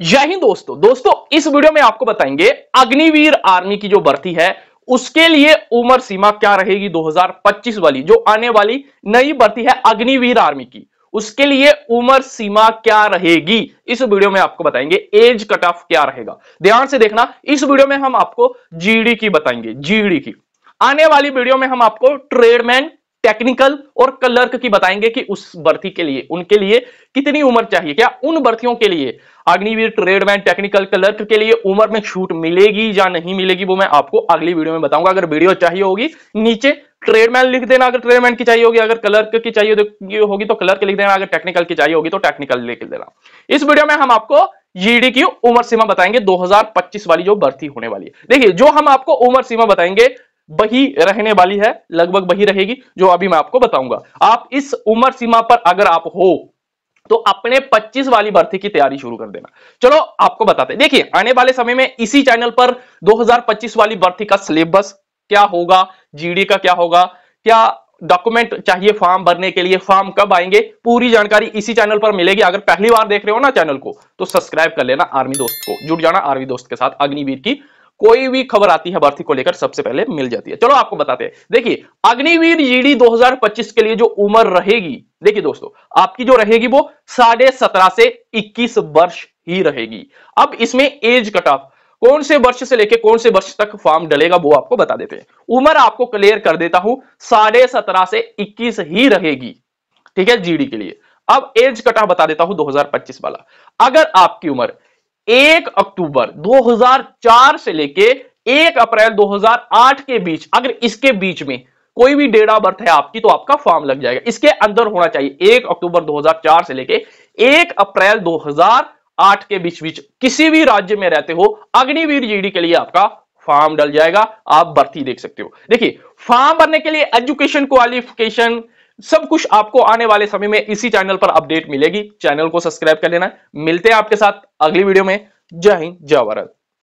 जय हिंद दोस्तों दोस्तों इस वीडियो में आपको बताएंगे अग्निवीर आर्मी की जो भर्ती है उसके लिए उम्र सीमा क्या रहेगी 2025 वाली जो आने वाली नई भर्ती है अग्निवीर आर्मी की उसके लिए उम्र सीमा क्या रहेगी इस वीडियो में आपको बताएंगे एज कट ऑफ क्या रहेगा ध्यान से देखना इस वीडियो में हम आपको जीडी की बताएंगे जीडी की आने वाली वीडियो में हम आपको ट्रेडमैन टेक्निकल और क्लर्क की बताएंगे कि उस भर्ती के लिए उनके लिए कितनी उम्र चाहिए क्या उन भर्तियों के लिए अग्निवीर ट्रेडमैन टेक्निकल क्लर्क के लिए उम्र में छूट मिलेगी या नहीं मिलेगी वो मैं आपको अगली वीडियो में बताऊंगा अगर वीडियो चाहिए होगी नीचे ट्रेडमैन लिख देना अगर ट्रेडमैन की चाहिए होगी अगर क्लर्क तो की चाहिए होगी तो क्लर्क लिख देना अगर टेक्निकल की चाहिए होगी तो टेक्निकल लिख देना इस वीडियो में हम आपको जीडी की उम्र सीमा बताएंगे 2025 वाली जो भर्ती होने वाली है देखिए जो हम आपको उम्र सीमा बताएंगे वही रहने वाली है लगभग वही रहेगी जो अभी मैं आपको बताऊंगा आप इस उम्र सीमा पर अगर आप हो तो अपने 25 वाली भर्ती की तैयारी शुरू कर देना चलो आपको बताते हैं देखिए आने वाले समय में इसी चैनल पर 2025 वाली भर्ती का सिलेबस क्या होगा जीडी का क्या होगा क्या डॉक्यूमेंट चाहिए फॉर्म भरने के लिए फॉर्म कब आएंगे पूरी जानकारी इसी चैनल पर मिलेगी अगर पहली बार देख रहे हो ना चैनल को तो सब्सक्राइब कर लेना आर्मी दोस्त को जुड़ जाना आर्मी दोस्त के साथ अग्निवीर की कोई भी खबर आती है भर्ती को लेकर सबसे पहले मिल जाती है चलो आपको बताते हैं देखिए अग्निवीर जीडी 2025 के लिए जो उम्र रहेगी देखिए दोस्तों आपकी जो रहेगी वो साढ़े सत्रह से इक्कीस वर्ष ही रहेगी अब इसमें एज कट ऑफ कौन से वर्ष से लेके कौन से वर्ष तक फॉर्म डलेगा वो आपको बता देते हैं उम्र आपको क्लियर कर देता हूं साढ़े सत्रह से इक्कीस ही रहेगी ठीक है जीडी के लिए अब एज कटा बता देता हूं 2025 वाला अगर आपकी उम्र एक अक्टूबर 2004 से लेके एक अप्रैल 2008 के बीच अगर इसके बीच में कोई भी डेट ऑफ बर्थ है आपकी तो आपका फॉर्म लग जाएगा इसके अंदर होना चाहिए एक अक्टूबर 2004 से लेके एक अप्रैल 2008 के बीच बीच किसी भी राज्य में रहते हो अग्निवीर जीडी के लिए आपका फॉर्म डल जाएगा आप भर्ती देख सकते हो देखिए फॉर्म भरने के लिए एजुकेशन क्वालिफिकेशन सब कुछ आपको आने वाले समय में इसी चैनल पर अपडेट मिलेगी चैनल को सब्सक्राइब कर लेना मिलते हैं आपके साथ अगली वीडियो में जय हिंद जय भारत